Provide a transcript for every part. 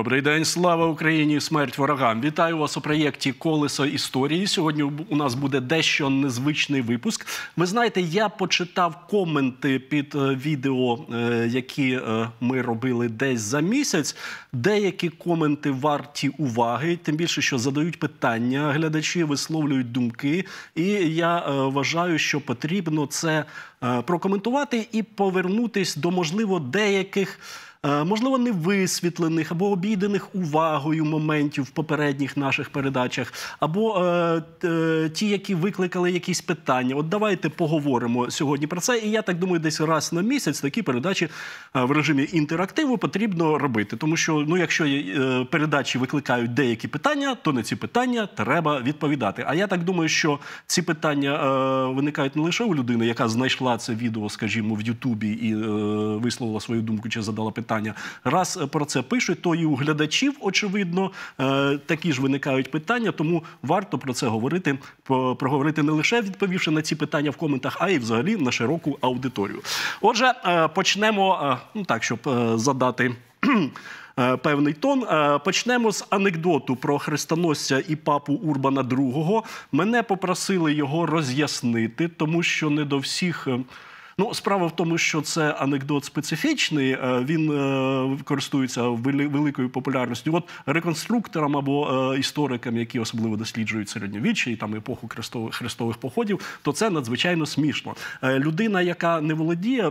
Добрий день, слава Україні! Смерть ворогам! Вітаю вас у проєкті Колесо історії. Сьогодні у нас буде дещо незвичний випуск. Ви знаєте, я почитав коменти під е, відео, е, які е, ми робили десь за місяць. Деякі коменти варті уваги, тим більше, що задають питання глядачі, висловлюють думки. І я вважаю, що потрібно це прокоментувати і повернутись до можливо деяких. Е, можливо, невисвітлених або обійдених увагою моментів в попередніх наших передачах, або е, е, ті, які викликали якісь питання. От давайте поговоримо сьогодні про це. І я так думаю, десь раз на місяць такі передачі в режимі інтерактиву потрібно робити, тому що ну, якщо передачі викликають деякі питання, то на ці питання треба відповідати. А я так думаю, що ці питання виникають не лише у людини, яка знайшла це відео, скажімо, в Ютубі і висловила свою думку чи задала питання питання. Раз е, про це пишуть, то і у глядачів, очевидно, е, такі ж виникають питання, тому варто про це говорити, проговорити не лише відповівши на ці питання в коментах, а й взагалі на широку аудиторію. Отже, е, почнемо ну так, щоб задати. Певний тон почнемо з анекдоту про хрестоносця і папу Урбана II. Мене попросили його роз'яснити, тому що не до всіх Ну, справа в тому, що це анекдот специфічний, е, він е, користується великою популярністю. От реконструкторам або е, історикам, які особливо досліджують середньовіччя і там епоху хрестових, хрестових походів, то це надзвичайно смішно. людина, яка не володіє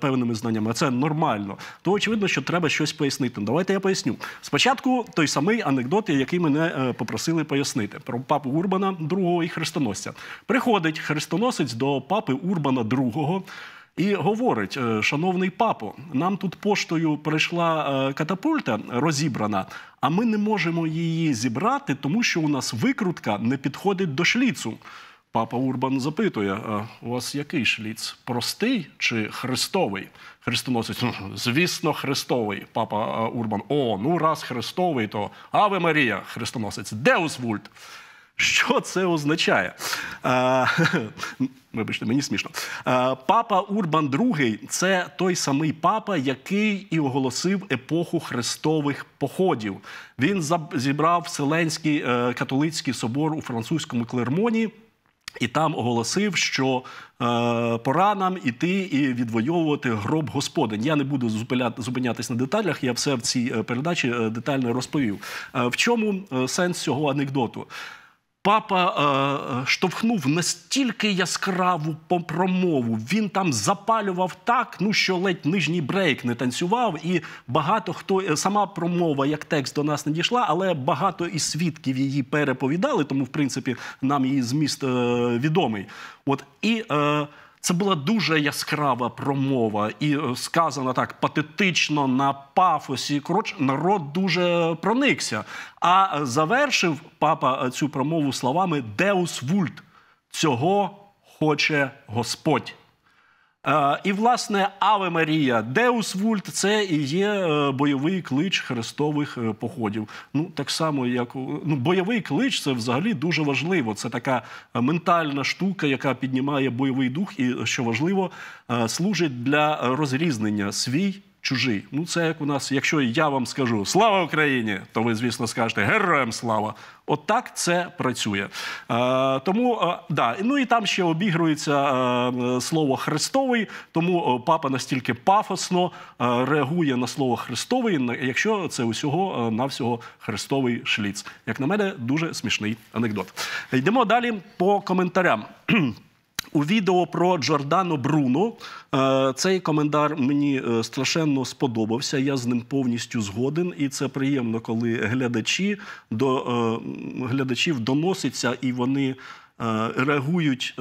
певними знаннями, а це нормально, то очевидно, що треба щось пояснити. Давайте я поясню. Спочатку той самий анекдот, який мене попросили пояснити про папу Урбана II і хрестоносця. Приходить хрестоносець до папи Урбана II, і говорить: е, шановний папо, нам тут поштою прийшла е, катапульта розібрана, а ми не можемо її зібрати, тому що у нас викрутка не підходить до шліцу. Папа Урбан запитує: у вас який шліц? Простий чи хрестовий? Хрестоносець, звісно, хрестовий. Папа е, Урбан. О, ну раз хрестовий, то Аве Марія, хрестоносець, Деус Вульт. Що це означає? А, вибачте, мені смішно. А, папа Урбан II – це той самий папа, який і оголосив епоху хрестових походів. Він зібрав Вселенський е, католицький собор у французькому клермоні. І там оголосив, що е, пора нам іти і відвоювати гроб Господень. Я не буду зупинятись на деталях. Я все в цій е, передачі е, детально розповів. Е, в чому сенс цього анекдоту? Папа е, е, штовхнув настільки яскраву промову, він там запалював так, ну що ледь нижній брейк не танцював, і багато хто е, сама промова як текст до нас не дійшла, але багато і свідків її переповідали, тому в принципі нам її зміст е, відомий. От і. Е, це була дуже яскрава промова і е, сказана так патетично на пафосі. Коротше, народ дуже проникся. А е, завершив папа е, цю промову словами Деус вульт. Цього хоче Господь. Е, і власне Аве Марія, Деус Вульт, це і є е, бойовий клич хрестових е, походів. Ну так само, як ну, бойовий клич, це взагалі дуже важливо. Це така ментальна штука, яка піднімає бойовий дух, і що важливо, служить для розрізнення свій чужий. Ну, це як у нас, якщо я вам скажу слава Україні, то ви, звісно, скажете героям слава. Отак От це працює. Е, тому е, да, ну і там ще обігрується е, слово Христовий, тому е, папа настільки пафосно е, реагує на слово Христовий, якщо це усього е, навсього Христовий шліц. Як на мене, дуже смішний анекдот. Йдемо далі по коментарям. У відео про Джордано Бруно е, цей комендар мені е, страшенно сподобався. Я з ним повністю згоден, і це приємно, коли глядачі до е, глядачів доносяться і вони реагують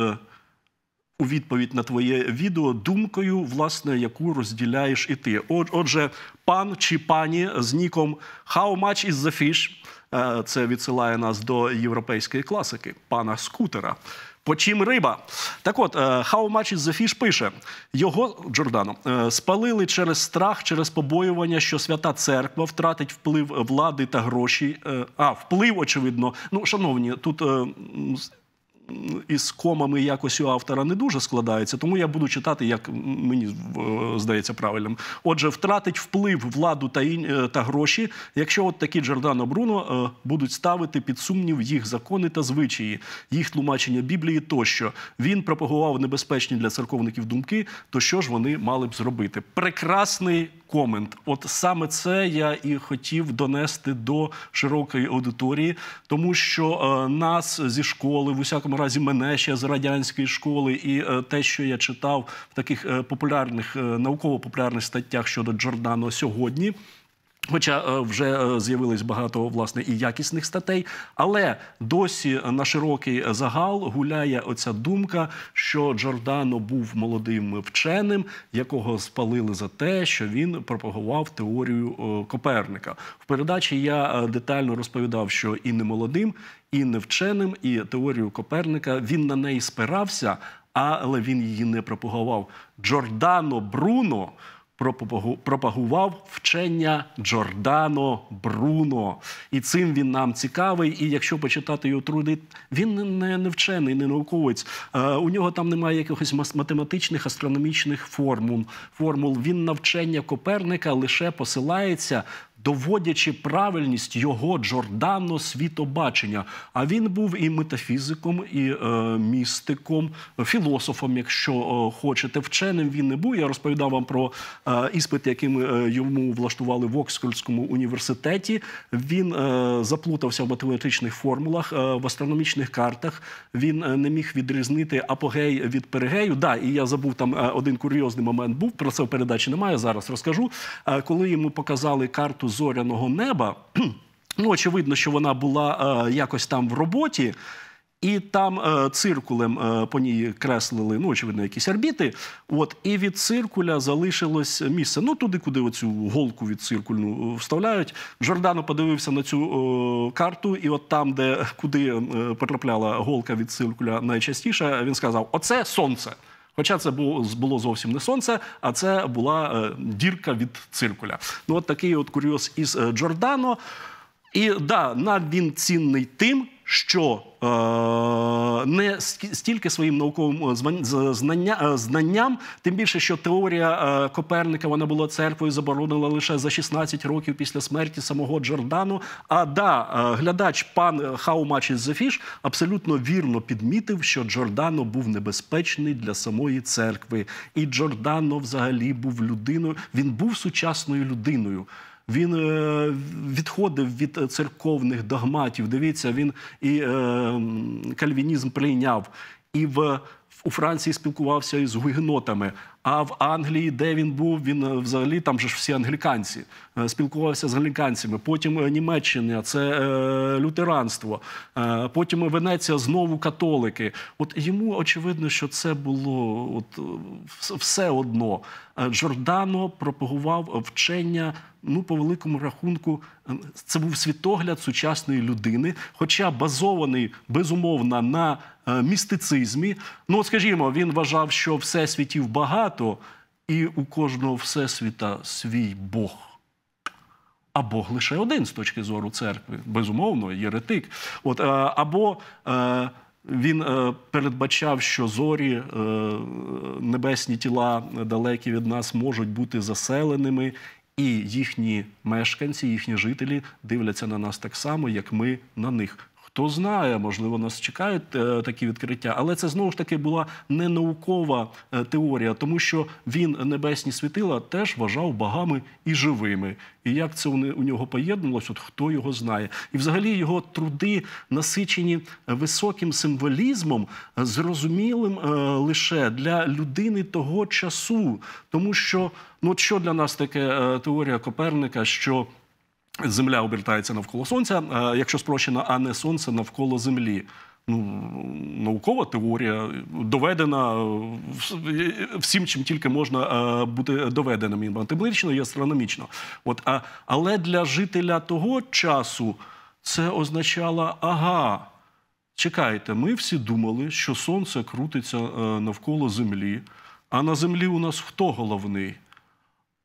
у відповідь на твоє відео думкою, власне, яку розділяєш і ти. Отже, пан чи пані з ніком «How much is the fish?» Це відсилає нас до європейської класики, пана Скутера. По чим риба? Так от, е, How Much is the Fish пише: його Джордано е, спалили через страх, через побоювання, що свята церква втратить вплив е, влади та гроші. А, вплив, очевидно. Ну, шановні, тут із комами якось у автора не дуже складається, тому я буду читати, як мені е, здається, правильним. Отже, втратить вплив владу та ін... Е, та гроші, якщо от такі Джордано Бруно е, будуть ставити під сумнів їх закони та звичаї, їх тлумачення Біблії тощо він пропагував небезпечні для церковників думки, то що ж вони мали б зробити? Прекрасний комент. От саме це я і хотів донести до широкої аудиторії, тому що нас зі школи в усякому всякому разі мене ще з радянської школи, і е, те, що я читав в таких е, популярних е, науково-популярних статтях щодо Джордано сьогодні. Хоча вже з'явилось багато власне і якісних статей, але досі на широкий загал гуляє оця думка, що Джордано був молодим вченим, якого спалили за те, що він пропагував теорію Коперника. В передачі я детально розповідав, що і не молодим, і невченим, і теорію Коперника. Він на неї спирався, але він її не пропагував. Джордано Бруно пропагував вчення Джордано Бруно, і цим він нам цікавий. І якщо почитати його труди, він не, не вчений, не науковець. Е, у нього там немає якихось математичних, астрономічних формул. Формул він на вчення Коперника лише посилається доводячи правильність його Джордано світобачення. А він був і метафізиком, і е, містиком, філософом, якщо е, хочете, вченим він не був. Я розповідав вам про е, іспит, яким е, йому влаштували в Оксфордському університеті. Він е, заплутався в математичних формулах, е, в астрономічних картах. Він не міг відрізнити апогей від перегею. Да, і я забув там один курйозний момент. Був про це в передачі немає. Зараз розкажу. Коли йому показали карту зоряного неба. Ну, очевидно, що вона була е, якось там в роботі, і там е, циркулем е, по ній креслили, ну, очевидно, якісь орбіти. От, І від циркуля залишилось місце. Ну, туди, куди оцю голку від циркульну вставляють. Жордано подивився на цю о, карту, і от там, де куди потрапляла голка від циркуля найчастіше, він сказав: Оце сонце. Хоча це було зовсім не сонце, а це була е, дірка від циркуля. Ну, от такий от курйоз із е, Джордано. І да, нам він цінний тим що е, не стільки своїм науковим е, знання, е, знанням, тим більше, що теорія Коперника вона була церквою заборонила лише за 16 років після смерті самого Джордану. А да, глядач пан How Much is the Fish абсолютно вірно підмітив, що Джордано був небезпечний для самої церкви, і Джордано взагалі був людиною. Він був сучасною людиною він е, відходив від церковних догматів. Дивіться, він і е, кальвінізм прийняв і в. У Франції спілкувався із гугенотами, а в Англії, де він був, він е, взагалі там же ж всі англіканці е, спілкувався з англіканцями. Потім е, Німеччина, це е, лютеранство. Е, потім Венеція знову католики. От йому очевидно, що це було от все одно. Джордано пропагував вчення. Ну, по великому рахунку, це був світогляд сучасної людини, хоча базований безумовно на містицизмі. Ну, от скажімо, він вважав, що всесвітів багато багато, і у кожного всесвіта свій Бог. А Бог лише один з точки зору церкви, безумовно, єретик. От, е, Або е, він е, передбачав, що зорі, небесні тіла далекі від нас можуть бути заселеними, і їхні мешканці, їхні жителі дивляться на нас так само, як ми на них. Хто знає, можливо, нас чекають е, такі відкриття, але це знову ж таки була не наукова е, теорія, тому що він небесні світила теж вважав богами і живими. І як це у нього поєднувалось, от хто його знає, і взагалі його труди насичені високим символізмом, е, зрозумілим е, лише для людини того часу, тому що ну от що для нас таке е, теорія Коперника, що Земля обертається навколо сонця, е, якщо спрощено, а не сонце навколо землі. Ну, наукова теорія доведена е, е, всім, чим тільки можна бути доведеним і математично, і астрономічно. От а, але для жителя того часу це означало ага. Чекайте, ми всі думали, що сонце крутиться навколо землі. А на землі у нас хто головний?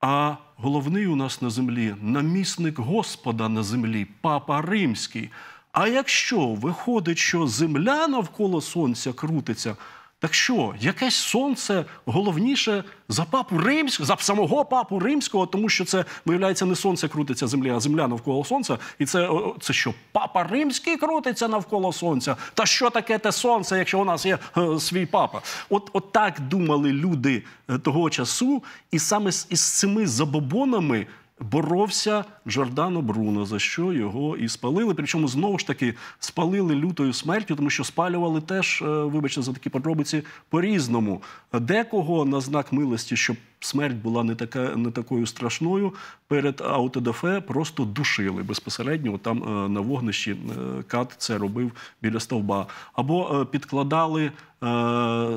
А головний у нас на землі намісник Господа на землі, папа Римський. А якщо виходить, що земля навколо Сонця крутиться, так що, якесь сонце головніше за папу римського, за самого папу римського, тому що це виявляється не сонце крутиться землі, а земля навколо сонця. І це це що папа римський крутиться навколо сонця. Та що таке те сонце, якщо у нас є е, свій папа? От от так думали люди е, того часу, і саме з, із цими забобонами боровся Жордано Бруно, за що його і спалили. Причому знову ж таки спалили лютою смертю, тому що спалювали теж, е, вибачте, за такі подробиці по-різному. Декого на знак милості, щоб смерть була не така не такою страшною. Перед аутодафе просто душили безпосередньо. Там е, на вогнищі е, кат це робив біля стовба, або е, підкладали.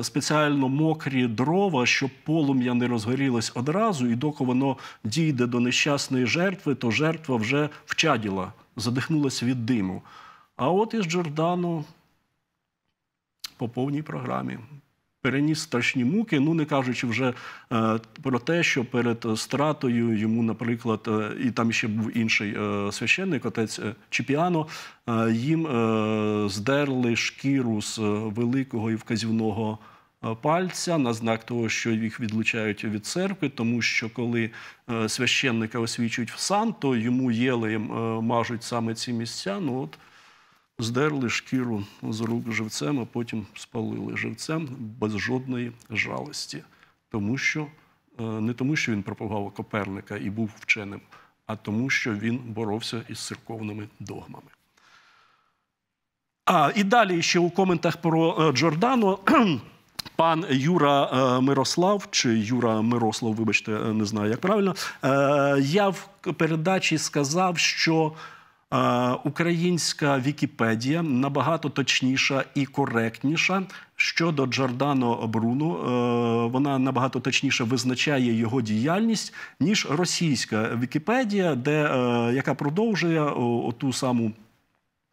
Спеціально мокрі дрова, щоб полум'я не розгорілось одразу, і доки воно дійде до нещасної жертви, то жертва вже вчаділа, задихнулася від диму. А от із Джордану по повній програмі переніс страшні муки, ну не кажучи вже е, про те, що перед е, стратою йому, наприклад, е, і там ще був інший священник, отець Чіпіано, їм здерли шкіру з великого і вказівного. Пальця на знак того, що їх відлучають від церкви, тому що коли священника освічують в сан, то йому єлеєм мажуть саме ці місця. Ну от здерли шкіру з рук живцем, а потім спалили живцем без жодної жалості, тому що е, не тому, що він пропагував Коперника і був вченим, а тому, що він боровся із церковними догмами. А і далі ще у коментах про е, Джордано. Пан Юра е, Мирослав чи Юра Мирослав, вибачте, не знаю, як правильно. Я в передачі сказав, що Е, українська Вікіпедія набагато точніша і коректніша щодо Джордано Бруно. Е, вона набагато точніше визначає його діяльність ніж російська Вікіпедія, де е, яка продовжує ту саму.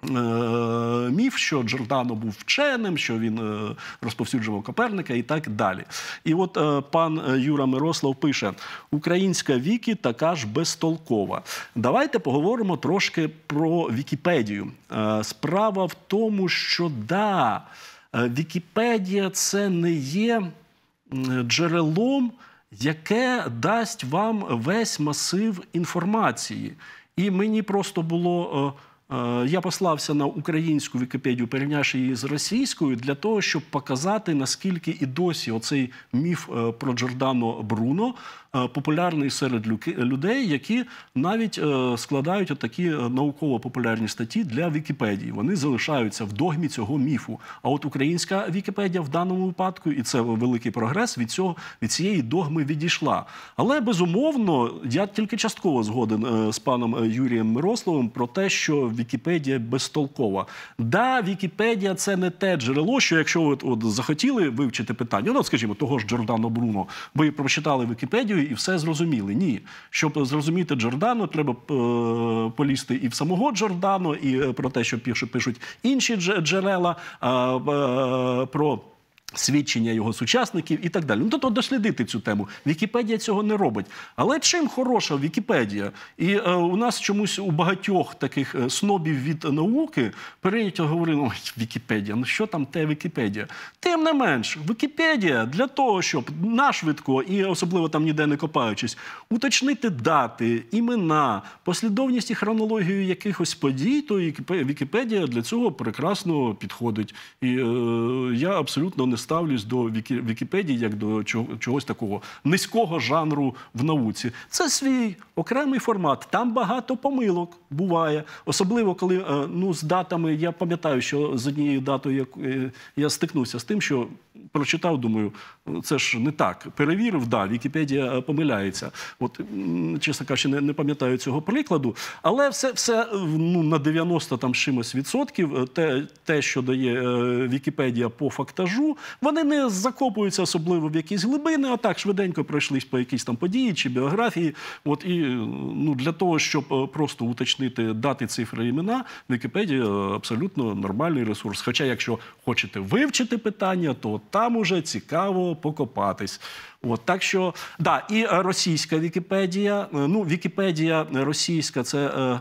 Е, міф, що Джордано був вченим, що він е, розповсюджував Коперника і так далі. І от е, пан Юра Мирослав пише: Українська Вікі така ж безтолкова. Давайте поговоримо трошки про Вікіпедію. Справа в тому, що да, Вікіпедія це не є джерелом, яке дасть вам весь масив інформації. І мені просто було. Е, я послався на українську Вікіпедію, перейнявши її з російською, для того, щоб показати, наскільки і досі оцей міф е, про Джордано Бруно Е, популярний серед людей, які навіть е, складають такі е, науково-популярні статті для Вікіпедії. Вони залишаються в догмі цього міфу. А от українська Вікіпедія в даному випадку, і це великий прогрес від цього від цієї догми відійшла. Але безумовно, я тільки частково згоден з паном Юрієм Мирословим про те, що Вікіпедія безтолкова. Да, Вікіпедія це не те джерело, що якщо ви захотіли вивчити питання, ну скажімо, того ж Джордано Бруно, ви прочитали Вікіпедію чули і все зрозуміли. Ні, щоб зрозуміти Джордану, треба е, полізти і в самого Джордану, і е, про те, що пишуть інші джерела. Е, про свідчення його сучасників і так далі. Ну, тобто дослідити цю тему. Вікіпедія цього не робить. Але чим хороша Вікіпедія? І е, у нас чомусь у багатьох таких е, снобів від науки перейняття говорили, ой, Вікіпедія, ну що там те Вікіпедія? Тим не менш, Вікіпедія для того, щоб нашвидко, і особливо там ніде не копаючись, уточнити дати, імена, послідовність і хронологію якихось подій, то Вікіпедія для цього прекрасно підходить. І е, я абсолютно не ставлюсь до Вікіпедії як до чогось такого низького жанру в науці. Це свій окремий формат. Там багато помилок буває. Особливо коли е, ну з датами я пам'ятаю, що з однією датою е, я стикнувся з тим, що прочитав, думаю, це ж не так. Перевірив, да, Вікіпедія е, помиляється. От, чесно кажучи, не, не пам'ятаю цього прикладу, але все все е, ну, на 90 там чимось відсотків е, те, те, що дає Вікіпедія по фактажу, вони не закопуються особливо в якісь глибини, а так швиденько пройшлись по якісь там події чи біографії. От і ну, для того, щоб просто уточнити дати цифри імена, Вікіпедія абсолютно нормальний ресурс. Хоча, якщо хочете вивчити питання, то та там уже цікаво покопатись. От так що да, і російська Вікіпедія. Е, ну, Вікіпедія російська це е,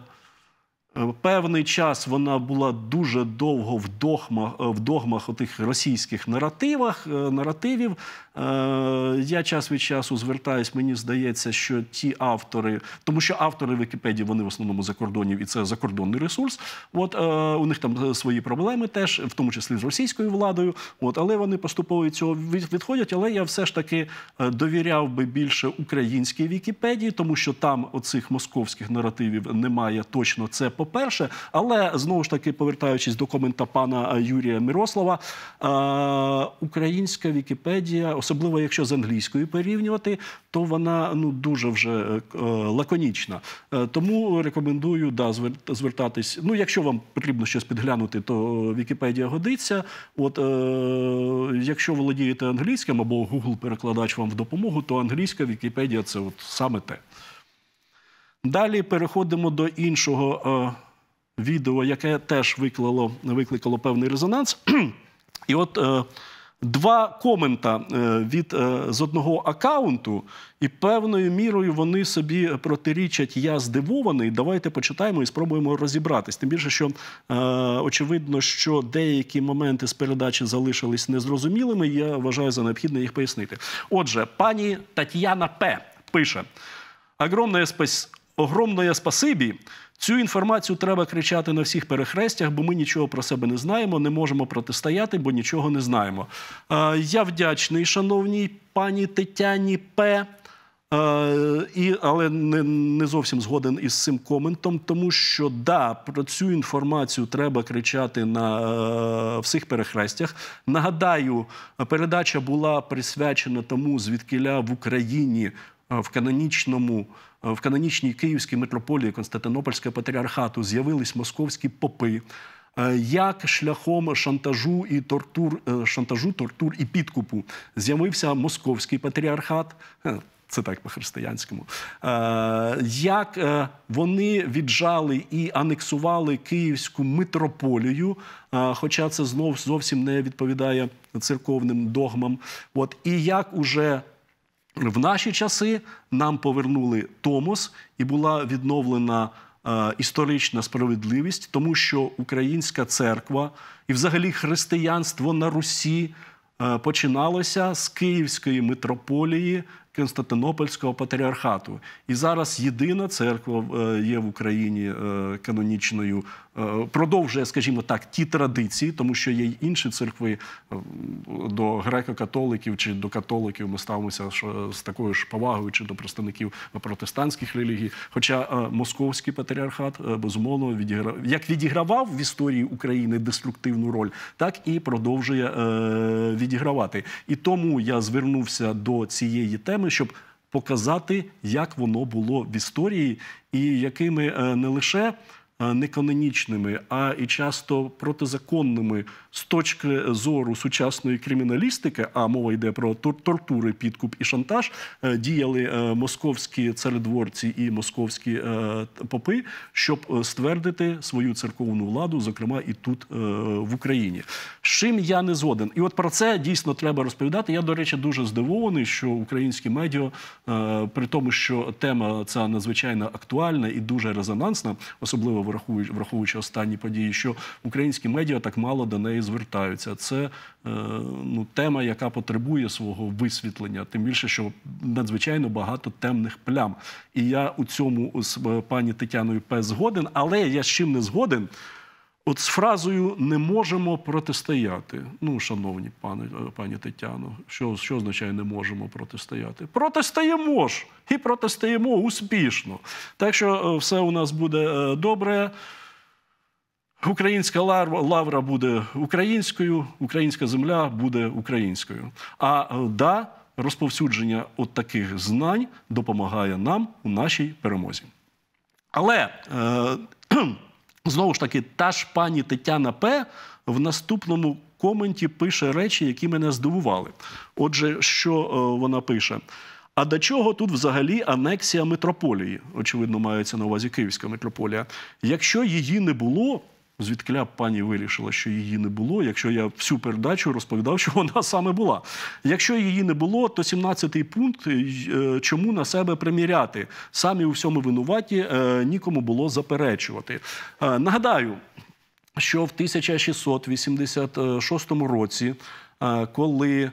Е, певний час вона була дуже довго в догмах е, в догмах отих російських наративах. Е, наративів я час від часу звертаюсь. Мені здається, що ті автори, тому що автори Вікіпедії вони в основному за кордонів, і це закордонний ресурс. От у них там свої проблеми теж, в тому числі з російською владою. От але вони поступово від цього відходять. Але я все ж таки довіряв би більше українській Вікіпедії, тому що там оцих московських наративів немає точно. Це по перше. Але знову ж таки, повертаючись до комента пана е, Юрія Мирослава, е, українська Вікіпедія, особливо якщо з англійською порівнювати, то вона ну дуже вже е, лаконічна. Тому рекомендую да, звертатись. Ну, якщо вам потрібно щось підглянути, то Вікіпедія годиться. От е, якщо володієте англійським або Google перекладач вам в допомогу, то англійська Вікіпедія це от саме те. Далі переходимо до іншого е, відео, яке теж викликало, викликало певний резонанс. І от е, два комента е, від, е, з одного аккаунту, і певною мірою вони собі протирічать Я здивований. Давайте почитаємо і спробуємо розібратись. Тим більше, що е, очевидно, що деякі моменти з передачі залишились незрозумілими. Я вважаю за необхідне їх пояснити. Отже, пані Тетяна П. пише. Огромное спасибо огромне спасибі. Цю інформацію треба кричати на всіх перехрестях, бо ми нічого про себе не знаємо, не можемо протистояти, бо нічого не знаємо. Е, я вдячний, шановній пані Тетяні П. Е, і, Але не не зовсім згоден із цим коментом, тому що да, про цю інформацію треба кричати на е, всіх перехрестях. Нагадаю, передача була присвячена тому, звідкиля в Україні е, в канонічному в канонічній Київській митрополії Константинопольського патріархату з'явились московські попи. Е, як шляхом шантажу і тортур, е, шантажу, тортур і підкупу з'явився московський патріархат? Е, це так по-християнському. Як вони віджали і анексували Київську митрополію, хоча це знов зовсім не відповідає церковним догмам. От І як уже в наші часи нам повернули Томос і була відновлена. Е, історична справедливість, тому що українська церква і, взагалі, християнство на Русі е, починалося з Київської митрополії Константинопольського патріархату. І зараз єдина церква е, є в Україні е, канонічною, е, продовжує, скажімо так, ті традиції, тому що є й інші церкви до греко-католиків чи до католиків. Ми ставимося з такою ж повагою чи до представників протестантських релігій. Хоча московський патріархат безумовно відіграв як відігравав в історії України деструктивну роль, так і продовжує відігравати. І тому я звернувся до цієї теми зробили, щоб показати, як воно було в історії, і якими е, не лише Е, не канонічними а і часто протизаконними з точки зору сучасної криміналістики, а мова йде про тортури, підкуп і шантаж, е, діяли е, московські царедворці і московські попи, щоб ствердити свою церковну владу, зокрема і тут в Україні. З Чим я не згоден, і от про це дійсно треба розповідати. Я до речі дуже здивований, що українські медіа, при тому, що тема ця надзвичайно актуальна і дуже резонансна, особливо в враховуючи, враховуючи останні події, що українські медіа так мало до неї звертаються. Це е, ну тема, яка потребує свого висвітлення, тим більше, що надзвичайно багато темних плям. І я у цьому з е, пані Тетяною Пес згоден, але я з чим не згоден. От з фразою не можемо протистояти. Ну, шановні пане, пані Тетяно, що що означає не можемо протистояти? Протистаємо ж і протистаємо успішно. Так що е, все у нас буде е, добре. Українська лавра буде українською, українська земля буде українською. А е, да, розповсюдження от таких знань допомагає нам у нашій перемозі. Але. Е- Знову ж таки, та ж пані Тетяна П. в наступному коменті пише речі, які мене здивували. Отже, що е, вона пише? А до чого тут взагалі анексія митрополії? Очевидно, мається на увазі Київська митрополія. Якщо її не було, Звідкиля пані вирішила, що її не було, якщо я всю передачу розповідав, що вона саме була. Якщо її не було, то 17-й пункт е, чому на себе приміряти? Самі у всьому винуваті е, нікому було заперечувати. Е, нагадаю, що в 1686 році, коли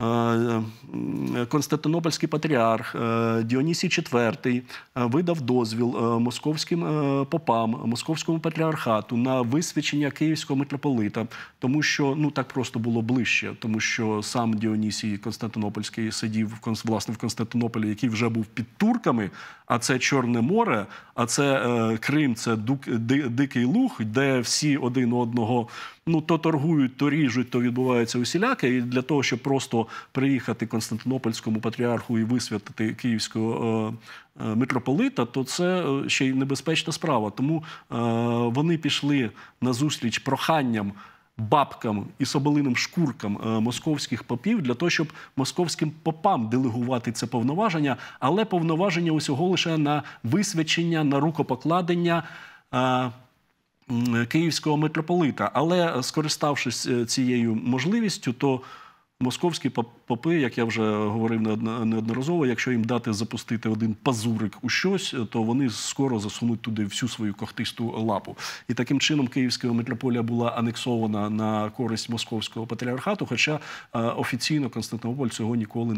Е, е, Константинопольський патріарх е, Діонісій IV видав дозвіл московським попам, московському патріархату на висвячення київського митрополита, тому що ну так просто було ближче, тому що сам Діонісій Константинопольський сидів власне в Константинополі, який вже був під турками. А це Чорне море, а це Крим, це Дикий Луг, де всі один одного ну то торгують, то ріжуть, то відбуваються усіляки, І для того, щоб просто приїхати Константинопольському патріарху і висвятити київського е, е, митрополита, то це е, ще й небезпечна справа. Тому е, вони пішли на зустріч проханням. Бабкам і соболиним шкуркам е, московських попів для того, щоб московським попам делегувати це повноваження, але повноваження усього лише на висвячення, на рукопокладення. Е, київського митрополита. Але е, скориставшись е, цією можливістю, то Московські попи, як я вже говорив неодноразово, якщо їм дати запустити один пазурик у щось, е, то вони скоро засунуть туди всю свою когтисту лапу. І таким чином Київська митрополія була анексована на користь московського патріархату. Хоча офіційно Константинополь цього ніколи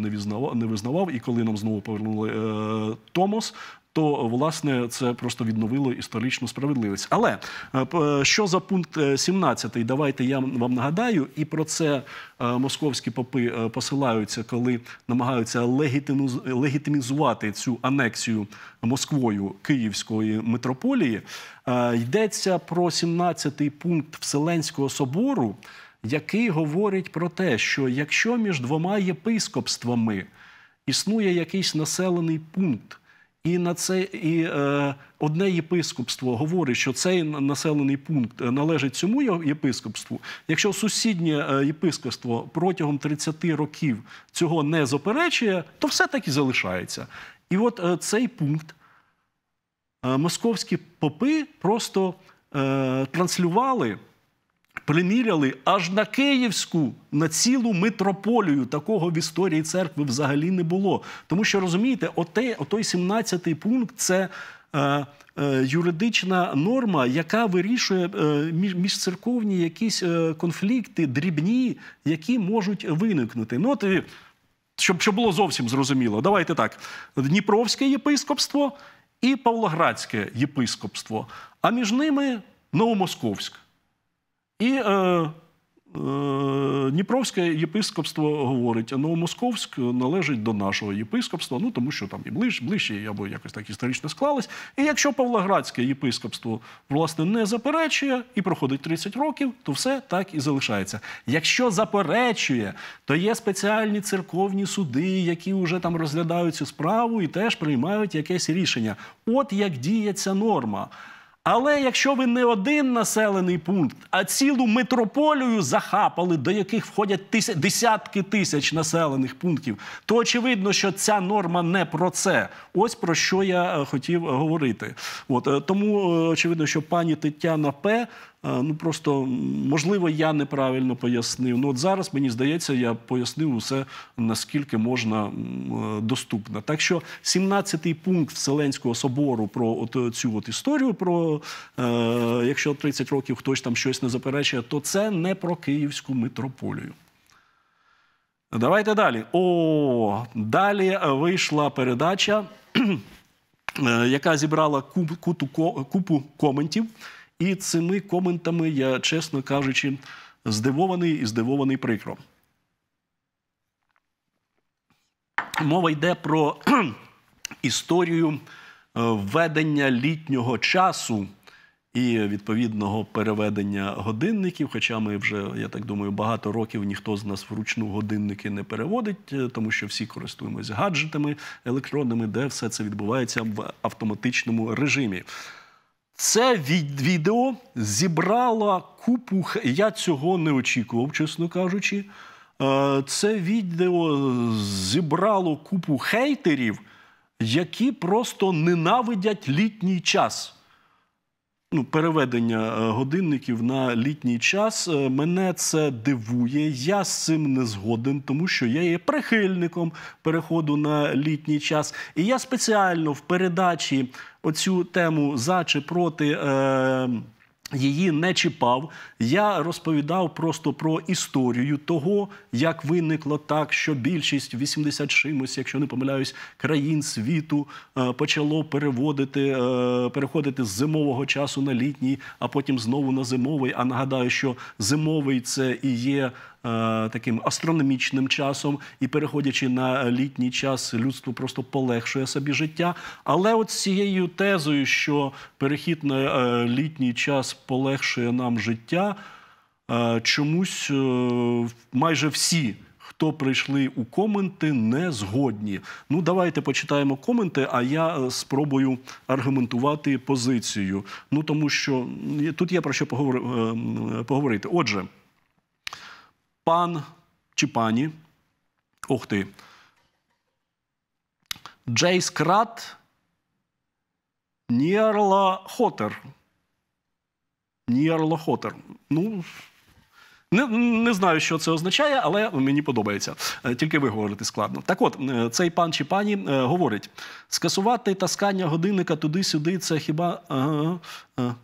не визнавав. І коли нам знову повернули Томос, то е, власне це просто відновило історичну справедливість. Але е, е, що за пункт 17? Давайте я вам нагадаю, і про це московські попи посилаються, коли намагаються легітимізувати цю анексію Москвою Київської митрополії. Йдеться про 17-й пункт Вселенського собору, який говорить про те, що якщо між двома єпископствами існує якийсь населений пункт. І на це і е, одне єпископство говорить, що цей населений пункт е, належить цьому єпископству. Якщо сусіднє е, єпископство протягом 30 років цього не заперечує, то все так і залишається. І от е, цей пункт е, московські попи просто е, транслювали приміряли аж на Київську, на цілу митрополію. Такого в історії церкви взагалі не було. Тому що розумієте, оте, отой 17-й пункт це. Е, е, Юридична норма, яка вирішує е, міжцерковні якісь е, конфлікти, дрібні, які можуть виникнути. Ну от, щоб щоб було зовсім зрозуміло, давайте так: Дніпровське єпископство і Павлоградське єпископство, а між ними Новомосковськ. І е, е, Дніпровське єпископство говорить, Новомосковськ «Ну, належить до нашого єпископства, ну тому що там і ближче, ближче або якось так історично склалось. І якщо Павлоградське єпископство власне не заперечує і проходить 30 років, то все так і залишається. Якщо заперечує, то є спеціальні церковні суди, які вже там розглядають цю справу і теж приймають якесь рішення. От як діє ця норма. Але якщо ви не один населений пункт, а цілу метрополію захапали, до яких входять тисяч, десятки тисяч населених пунктів, то очевидно, що ця норма не про це. Ось про що я е, хотів е, говорити. От е, тому очевидно, що пані Тетяна П. Е, ну просто можливо, я неправильно пояснив. Ну от зараз мені здається, я пояснив усе наскільки можна е, доступно. Так що 17-й пункт Вселенського собору про от е, цю от історію, про е, якщо 30 років хтось там щось не заперечує, то це не про Київську митрополію. Давайте далі. О, далі вийшла передача, яка зібрала купу, купу коментів. І цими коментами я, чесно кажучи, здивований і здивований прикро. Мова йде про історію е, введення літнього часу і відповідного переведення годинників. Хоча ми вже, я так думаю, багато років ніхто з нас вручну годинники не переводить, е, тому що всі користуємося гаджетами електронними, де все це відбувається в автоматичному режимі. Це відео зібрало купу. Я цього не очікував, чесно кажучи. Е, це відео зібрало купу хейтерів, які просто ненавидять літній час ну, переведення е, годинників на літній час. Е, мене це дивує. Я з цим не згоден, тому що я є прихильником переходу на літній час. І я спеціально в передачі оцю тему за чи проти. Е Її не чіпав. Я розповідав просто про історію того, як виникло так, що більшість 80 чимось, якщо не помиляюсь, країн світу е, почало переводити, е, переходити з зимового часу на літній, а потім знову на зимовий. А нагадаю, що зимовий це і є Е, таким астрономічним часом, і переходячи на е, літній час, людство просто полегшує собі життя. Але от з цією тезою, що перехід на е, літній час полегшує нам життя, чомусь майже всі. Хто прийшли у коменти, не згодні. Ну, давайте почитаємо коменти, а я спробую аргументувати позицію. Ну тому що тут є про що поговорити. Отже пан чи пані. Ух ти. Джейс Крат Ніерла Хотер. Ніерла Хотер. Ну, не, не знаю, що це означає, але мені подобається. Е, тільки виговорити складно. Так от, е, цей пан чи пані е, говорить: скасувати таскання годинника туди-сюди це хіба. Ага, ага.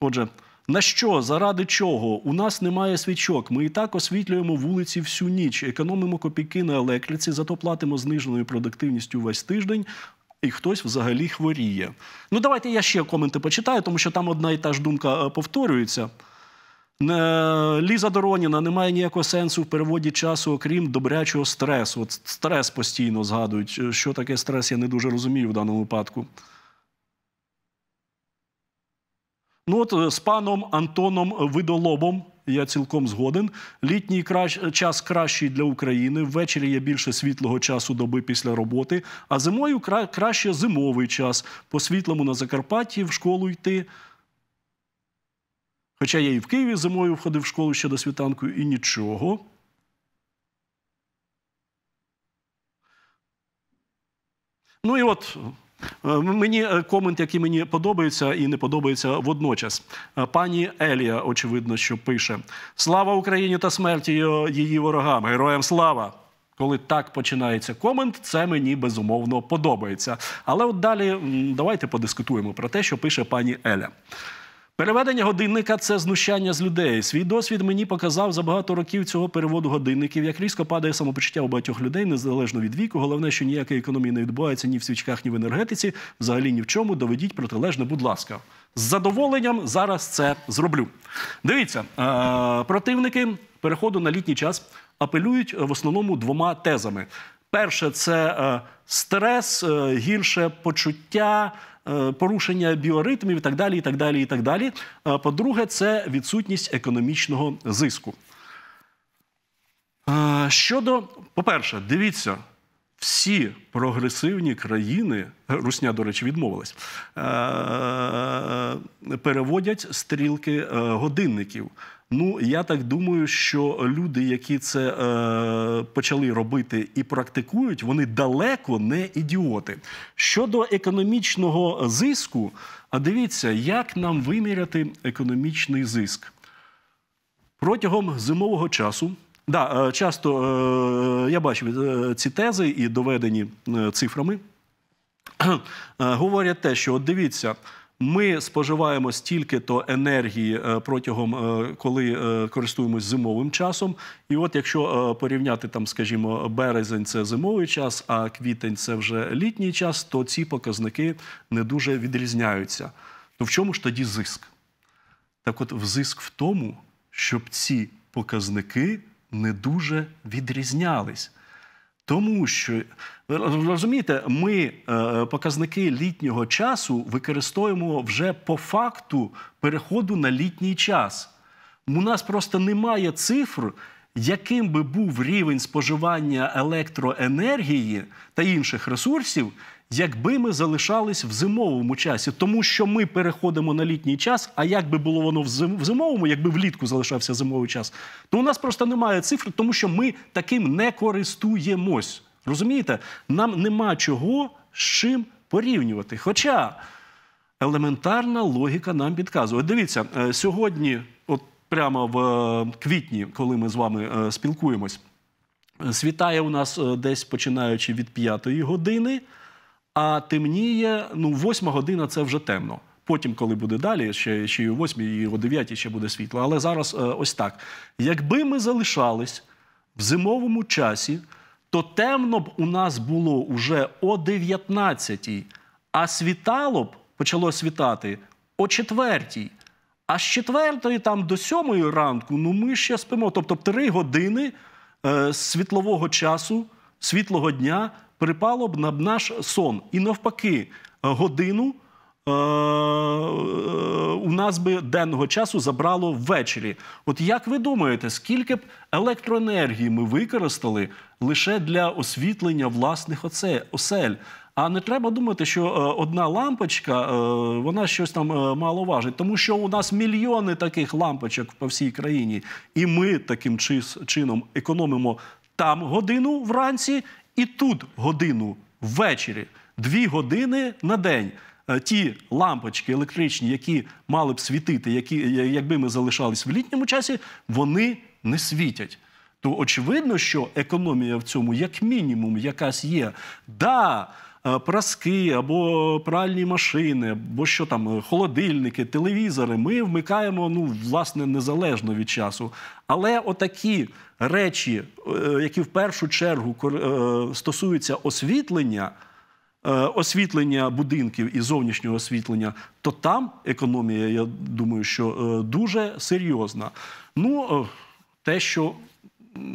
Отже. На що, заради чого? У нас немає свічок. Ми і так освітлюємо вулиці всю ніч, економимо копійки на електриці, зато платимо зниженою продуктивністю весь тиждень. І хтось взагалі хворіє. Ну, давайте я ще коменти почитаю, тому що там одна і та ж думка е, повторюється. Е, Ліза Дороніна немає ніякого сенсу в переводі часу, окрім добрячого стресу. От стрес постійно згадують. Е, що таке стрес, я не дуже розумію в даному випадку. Ну от е, з паном Антоном Видолобом. Я цілком згоден. Літній кращ... час кращий для України. Ввечері є більше світлого часу доби після роботи. А зимою кра... краще зимовий час. По світлому на Закарпатті в школу йти. Хоча я і в Києві зимою входив в школу ще до світанку і нічого. Ну і от Е, мені е, комент, який мені подобається і не подобається водночас. Е, пані Елія, очевидно, що пише: Слава Україні та смерті її ворогам! Героям слава! Коли так починається комент, це мені безумовно подобається. Але от далі давайте подискутуємо про те, що пише пані Еля. Переведення годинника це знущання з людей. Свій досвід мені показав за багато років цього переводу годинників, як різко падає самопочуття у багатьох людей незалежно від віку. Головне, що ніякої економії не відбувається ні в свічках, ні в енергетиці. Взагалі ні в чому. Доведіть протилежне, будь ласка. З задоволенням зараз це зроблю. Дивіться, е противники переходу на літній час апелюють в основному двома тезами: перше це е стрес, е гірше почуття. Е, порушення біоритмів, і так далі. і так далі, і так далі. Е, по-друге, це відсутність економічного зиску. Е, щодо, по-перше, дивіться, всі прогресивні країни, Русня, до речі, відмовилась, переводять стрілки годинників. Ну я так думаю, що люди, які це е, почали робити і практикують, вони далеко не ідіоти. Щодо економічного зиску, а дивіться, як нам виміряти економічний зиск протягом зимового часу. Да, е, часто е, я бачив е, ці тези і доведені цифрами. Говорять те, що от дивіться, ми споживаємо стільки-то енергії е, протягом е, коли е, користуємось зимовим часом. І от якщо порівняти там, скажімо, березень це зимовий час, а квітень це вже літній час, то ці показники не дуже відрізняються. То в чому ж тоді зиск? Так, от, зиск в тому, щоб ці показники не дуже відрізнялись. Тому що розумієте, ми е, показники літнього часу використовуємо вже по факту переходу на літній час. У нас просто немає цифр, яким би був рівень споживання електроенергії та інших ресурсів, якби ми залишались в зимовому часі, тому що ми переходимо на літній час. А як би було воно в зимовому, якби влітку залишався зимовий час, то у нас просто немає цифр, тому що ми таким не користуємось. Розумієте, нам нема чого з чим порівнювати. Хоча елементарна логіка нам підказує. Дивіться, е, сьогодні, от прямо в е, квітні, коли ми з вами е, спілкуємось, світає у нас десь починаючи від п'ятої години а темніє, ну, восьма година це вже темно. Потім, коли буде далі, ще ще і о 8, і о 9 ще буде світло. Але зараз е, ось так. Якби ми залишались в зимовому часі, то темно б у нас було уже о 19, а світало б почало світати о четвертій. А з четвертої там до сьомої ранку, ну ми ще спимо. Тобто три години е, світлового часу, світлого дня припало б на наш сон. І навпаки, годину е у нас би денного часу забрало ввечері. От як ви думаєте, скільки б електроенергії ми використали лише для освітлення власних оце осель? А не треба думати, що е, одна лампочка е, вона щось там е, мало важить, тому що у нас мільйони таких лампочок по всій країні, і ми таким чином економимо там годину вранці і тут годину ввечері, дві години на день. Е, ті лампочки електричні, які мали б світити, які, якби ми залишались в літньому часі, вони не світять. То очевидно, що економія в цьому, як мінімум, якась є. Да, Е, праски або пральні машини, або що там, е, холодильники, телевізори. Ми вмикаємо ну, власне незалежно від часу. Але отакі речі, е, які в першу чергу стосуються освітлення. Освітлення будинків і зовнішнього освітлення, то там економія, я думаю, що дуже серйозна. Ну, те, що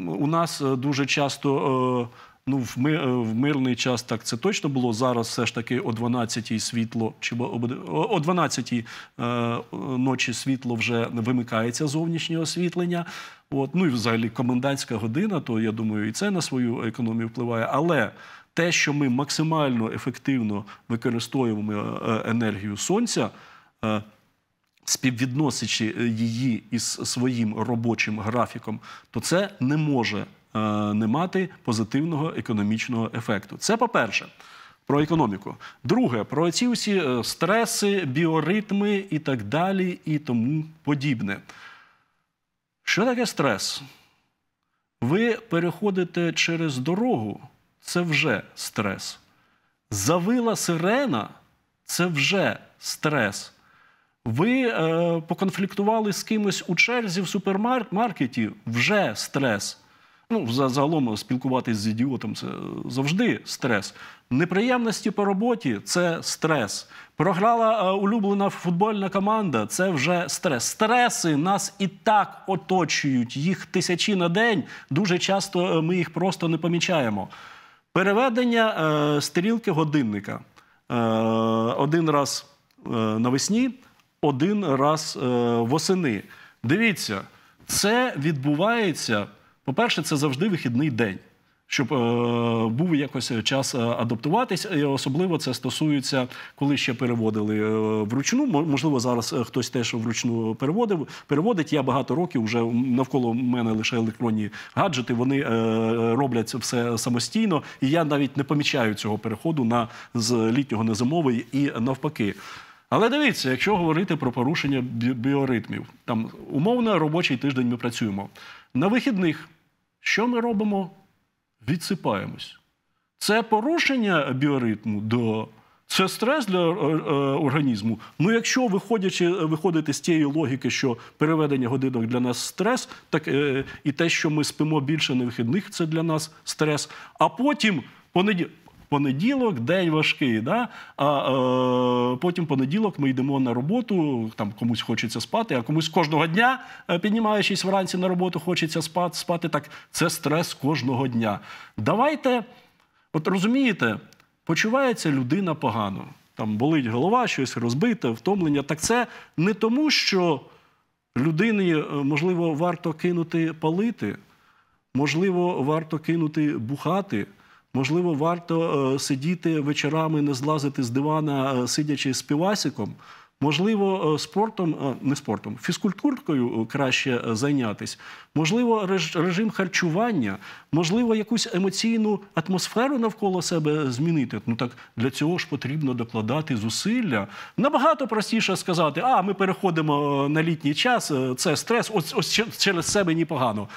у нас дуже часто Ну, в, ми, е, в мирний час так це точно було. Зараз все ж таки о 12-й світло чи о 12-й е, ночі світло вже не вимикається зовнішнє освітлення. От, Ну і взагалі комендантська година, то я думаю, і це на свою економію впливає. Але те, що ми максимально ефективно використовуємо е, енергію сонця. Е, Співвідносячи е, її із своїм робочим графіком, то це не може Е, не мати позитивного економічного ефекту. Це по-перше, про економіку. Друге, про ці всі е, стреси, біоритми і так далі, і тому подібне. Що таке стрес? Ви переходите через дорогу, це вже стрес. Завила сирена це вже стрес. Ви е, поконфліктували з кимось у черзі в супермаркеті вже стрес. Ну, загалом спілкуватись з ідіотом це завжди стрес. Неприємності по роботі це стрес. Програла е, улюблена футбольна команда це вже стрес. Стреси нас і так оточують. Їх тисячі на день. Дуже часто е, ми їх просто не помічаємо. Переведення е, стрілки годинника е, один раз е, навесні, один раз е, восени. Дивіться, це відбувається. По-перше, це завжди вихідний день, щоб е, був якось час е, адаптуватись. І Особливо це стосується, коли ще переводили е, вручну. Можливо, зараз е, хтось теж вручну переводив. Переводить я багато років вже навколо мене лише електронні гаджети. Вони е, роблять все самостійно, і я навіть не помічаю цього переходу на з літнього на зимовий і навпаки. Але дивіться, якщо говорити про порушення біоритмів, там умовно робочий тиждень ми працюємо на вихідних. Що ми робимо? Відсипаємось. Це порушення біоритму, до... це стрес для е, е, організму. Ну, якщо виходячи, виходити з тієї логіки, що переведення годинок для нас стрес, так е, і те, що ми спимо більше на вихідних, це для нас стрес. А потім понеділок понеділок день важкий. Да? А е, потім понеділок ми йдемо на роботу, там комусь хочеться спати, а комусь кожного дня, е, піднімаючись вранці на роботу, хочеться спати. спати так Це стрес кожного дня. Давайте, от розумієте, почувається людина погано. Там болить голова, щось розбите, втомлення. Так це не тому, що людині, е, можливо, варто кинути палити, можливо, варто кинути бухати. Можливо, варто е, сидіти вечорами, не злазити з дивана, е, сидячи з півасиком. Можливо, е, спортом, не спортом, фізкультуркою краще зайнятися, можливо, режим харчування, можливо, якусь емоційну атмосферу навколо себе змінити. Ну так для цього ж потрібно докладати зусилля. Набагато простіше сказати, а ми переходимо на літній час, це стрес, ось ось через себе непогано.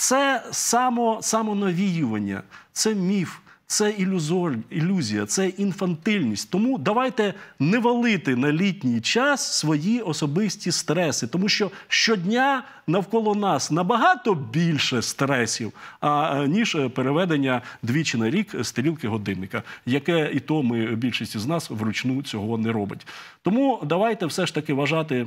Це само, самонавіювання, це міф, це ілюзор, ілюзія, це інфантильність. Тому давайте не валити на літній час свої особисті стреси, тому що щодня навколо нас набагато більше стресів, а, е, ніж е, переведення двічі на рік стрілки годинника, яке і то ми більшість з нас вручну цього не робить. Тому давайте все ж таки вважати.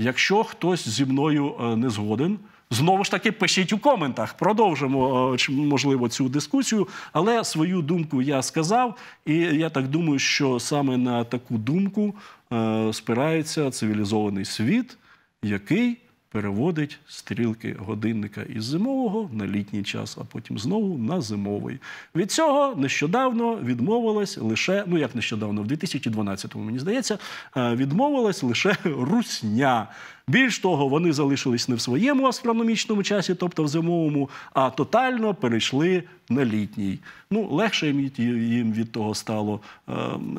Якщо хтось зі мною е, не згоден, знову ж таки пишіть у коментах. Продовжимо е, можливо цю дискусію. Але свою думку я сказав, і я так думаю, що саме на таку думку е, спирається цивілізований світ, який переводить стрілки годинника із зимового на літній час, а потім знову на зимовий. Від цього нещодавно відмовилась лише, ну як нещодавно, в 2012-му, мені здається, е, відмовилась лише русня. Більш того, вони залишились не в своєму астрономічному часі, тобто в зимовому, а тотально перейшли на літній. Ну, легше їм від того стало. Ем,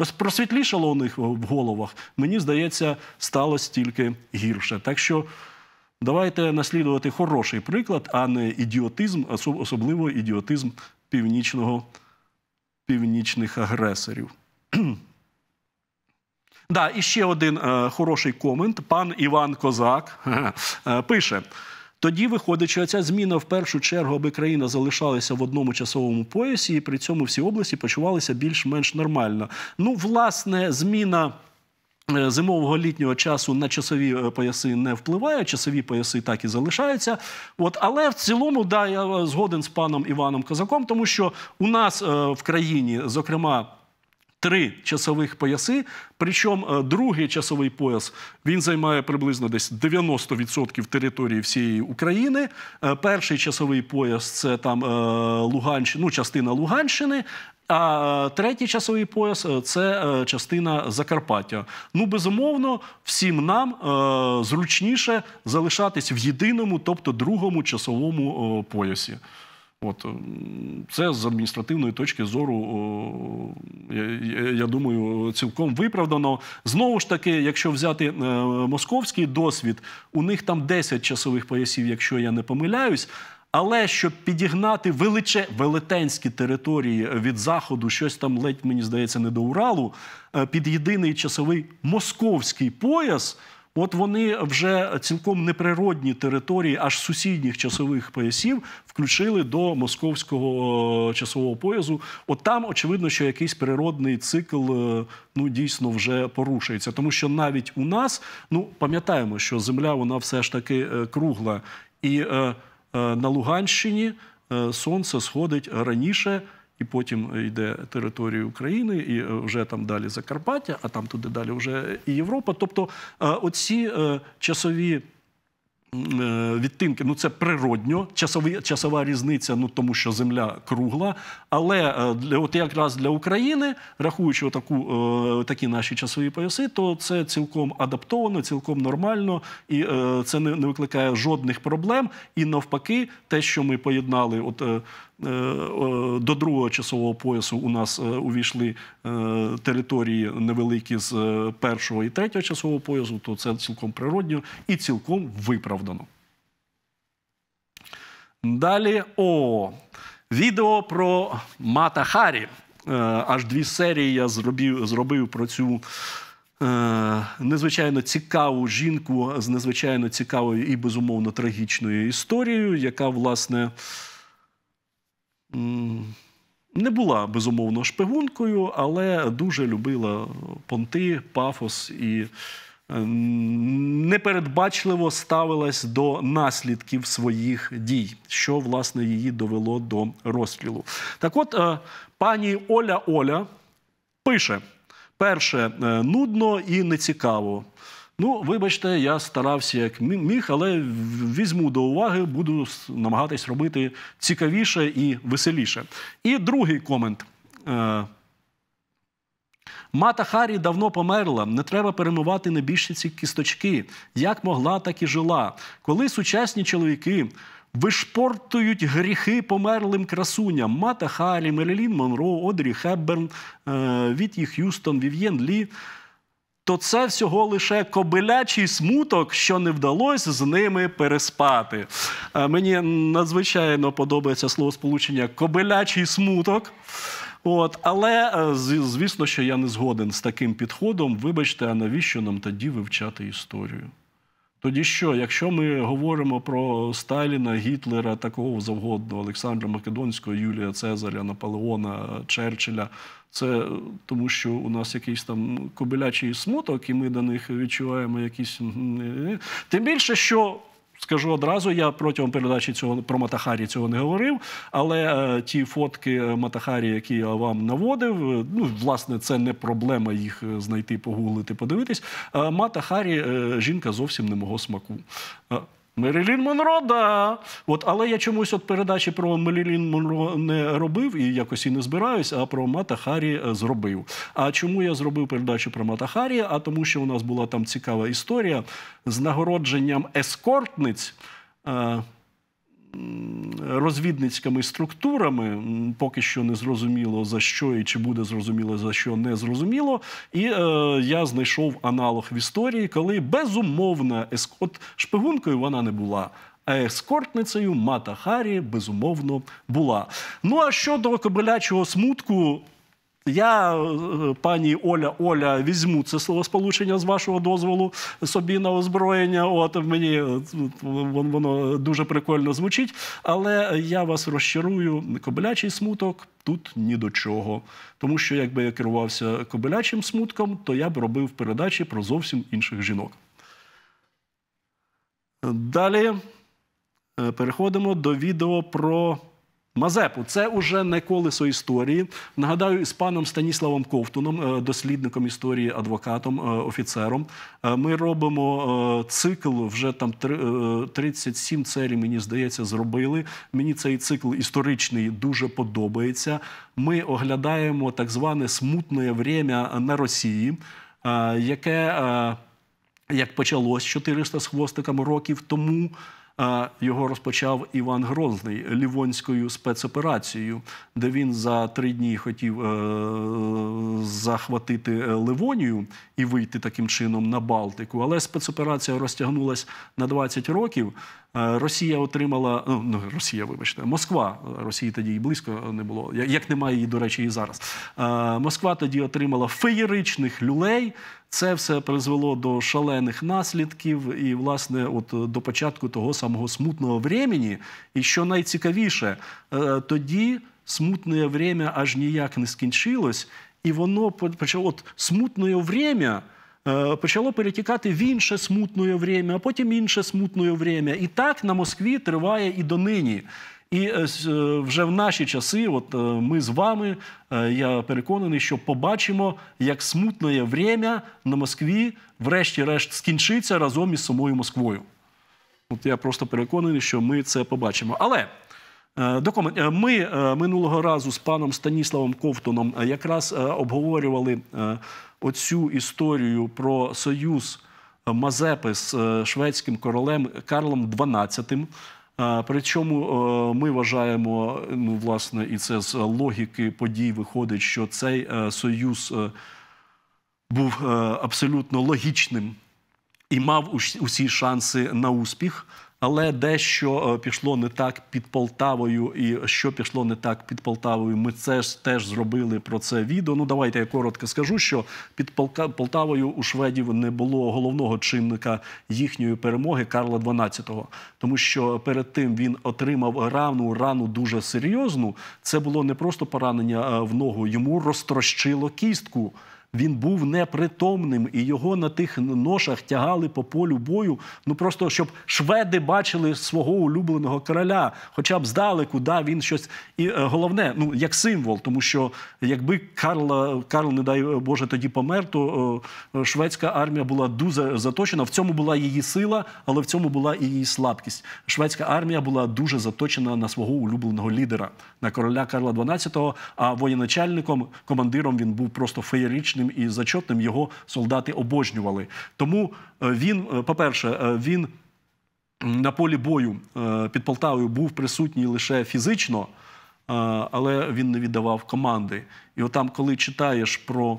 е, просвітлішало у них в головах, мені здається, стало стільки гірше. Так що. Давайте наслідувати хороший приклад, а не ідіотизм, особливо ідіотизм північного, північних агресорів. Да, І ще один е, хороший комент. Пан Іван Козак е, пише. Тоді виходить, що ця зміна в першу чергу, аби країна залишалася в одному часовому поясі, і при цьому всі області почувалися більш-менш нормально. Ну, власне, зміна. Е, зимового літнього часу на часові е, пояси не впливає, часові пояси так і залишаються. От, Але в цілому, да, я е, згоден з паном Іваном Козаком, тому що у нас е, в країні, зокрема, три часових пояси. Причому е, другий часовий пояс він займає приблизно десь 90% території всієї України. Е, перший часовий пояс це там е, Луганщина, ну, частина Луганщини. А третій часовий пояс це частина Закарпаття. Ну, безумовно, всім нам зручніше залишатись в єдиному, тобто другому часовому поясі. От це з адміністративної точки зору, я думаю, цілком виправдано. Знову ж таки, якщо взяти е, московський досвід, у них там 10 часових поясів, якщо я не помиляюсь. Але щоб підігнати величе велетенські території від заходу, щось там ледь мені здається, не до Уралу, е, під єдиний часовий московський пояс. От вони вже цілком неприродні території, аж сусідніх часових поясів, включили до московського е, часового поясу. От там очевидно, що якийсь природний цикл е, ну дійсно вже порушується, тому що навіть у нас ну пам'ятаємо, що земля вона все ж таки е, кругла, і е, е, на Луганщині е, сонце сходить раніше і потім е, йде територія України, і е, вже там далі Закарпаття, а там туди далі вже і Європа. Тобто е, оці часові. Відтинки, ну це природньо, часові, часова різниця, ну тому що земля кругла. Але для от якраз для України, рахуючи отаку, е, такі наші часові пояси, то це цілком адаптовано, цілком нормально, і е, це не, не викликає жодних проблем. І навпаки, те, що ми поєднали, от е, Е, до другого часового поясу у нас е, увійшли е, території невеликі з першого і третього часового поясу, то це цілком природньо і цілком виправдано. Далі о відео про Мата Харі. Аж дві серії я зробив, зробив про цю. Незвичайно цікаву жінку з незвичайно цікавою і безумовно трагічною історією, яка власне не була безумовно шпигункою, але дуже любила понти, пафос і е, непередбачливо ставилась до наслідків своїх дій, що власне її довело до розстрілу. Так, от е, пані Оля Оля пише: перше е, нудно і нецікаво. Ну, вибачте, я старався як міг, але візьму до уваги, буду намагатись робити цікавіше і веселіше. І другий комент. Е, мата Харі давно померла, не треба перемивати ці кісточки. Як могла, так і жила. Коли сучасні чоловіки вишпортують гріхи померлим красуням, Мата Харі, Мерелін Монро, Одрі Хебберн, е, Віт'ї Х'юстон, Вів'єн Лі то це всього лише кобилячий смуток, що не вдалося з ними переспати. Е, мені надзвичайно подобається слово сполучення кобилячий смуток. От, Але, е, звісно, що я не згоден з таким підходом. Вибачте, а навіщо нам тоді вивчати історію? Тоді що, якщо ми говоримо про Сталіна, Гітлера, такого завгодно, Олександра Македонського, Юлія Цезаря, Наполеона, Черчилля, це тому, що у нас якийсь там кобилячий смуток, і ми до них відчуваємо якісь. Е, е. Тим більше, що Скажу одразу, я протягом передачі цього про Матахарі цього не говорив. Але е, ті фотки е, Матахарі, які я вам наводив, е, ну власне, це не проблема їх е, знайти, погуглити, подивитись. Е, Матахарі е, жінка зовсім не мого смаку. Мерілін Монро, да. От, Але я чомусь от передачі про Мерілін Монро не робив і якось і не збираюсь, а про Мата Харі е, зробив. А чому я зробив передачу про Мата Харі? А тому, що у нас була там цікава історія з нагородженням ескортниць. Е, розвідницькими структурами, поки що не зрозуміло за що і чи буде зрозуміло за що не зрозуміло. І е, я знайшов аналог в історії, коли безумовно ескот шпигункою вона не була. А ескортницею Мата Харі безумовно була. Ну а щодо кобилячого смутку, я, е, е, пані Оля Оля, візьму це словосполучення з вашого дозволу собі на озброєння. От мені е, воно дуже прикольно звучить, але я вас розчарую. Кобилячий смуток тут ні до чого. Тому що якби я керувався кобилячим смутком, то я б робив передачі про зовсім інших жінок. Далі переходимо до відео про. Мазепу. Це вже не колесо історії. Нагадаю, з паном Станіславом Ковтуном, е, дослідником історії, адвокатом, е, офіцером. Е, ми робимо цикл вже там 37 серій, мені здається, зробили. Мені цей цикл історичний дуже подобається. Ми оглядаємо так зване смутне время на Росії, яке як почалось 400 з хвостиком років тому. Його розпочав Іван Грозний лівонською спецоперацією, де він за три дні хотів е, захватити е, Ливонію і вийти таким чином на Балтику. Але спецоперація розтягнулася на 20 років. Е, Росія отримала ну, ну Росія, вибачте, Москва Росії тоді і близько не було. Як немає її, до речі, і зараз Москва тоді отримала феєричних люлей. Це все призвело до шалених наслідків і, власне, от до початку того самого смутного времені. І що найцікавіше, е, тоді смутне время аж ніяк не скінчилось, і воно почало от смутне время. Е, почало перетікати в інше смутне время, а потім інше смутне время. І так на Москві триває і донині. І е, е, вже в наші часи, от е, ми з вами, я переконаний, що побачимо, як смутне время на Москві, врешті-решт, скінчиться разом із самою Москвою. От я просто переконаний, що ми це побачимо. Але ми минулого разу з паном Станіславом Ковтоном якраз обговорювали оцю історію про союз Мазепи з шведським королем Карлом XII. Причому е, ми вважаємо, ну власне, і це з логіки подій виходить, що цей е, союз е, був абсолютно логічним і мав усі шанси на успіх але дещо е, пішло не так під Полтавою, і що пішло не так під Полтавою, ми це ж теж зробили про це відео. Ну давайте я коротко скажу, що під Полтавою у Шведів не було головного чинника їхньої перемоги Карла XII, тому що перед тим він отримав рану, рану дуже серйозну. Це було не просто поранення е, в ногу, йому розтрощило кістку він був непритомним, і його на тих ношах тягали по полю бою. Ну просто щоб шведи бачили свого улюбленого короля, хоча б здалеку, да, він щось і е, головне, ну як символ, тому що якби Карла е, Карл, не дай е, Боже, тоді помер, то шведська армія була дуже заточена. В цьому була її сила, але в цьому була і її слабкість. Шведська армія була дуже заточена на свого улюбленого лідера, на короля Карла XII, А воєначальником командиром він був просто феєричний патріотичним і зачотним його солдати обожнювали. Тому е, він, е, по-перше, е, він на полі бою під Полтавою був присутній лише фізично, але він не віддавав команди. І отам, коли читаєш про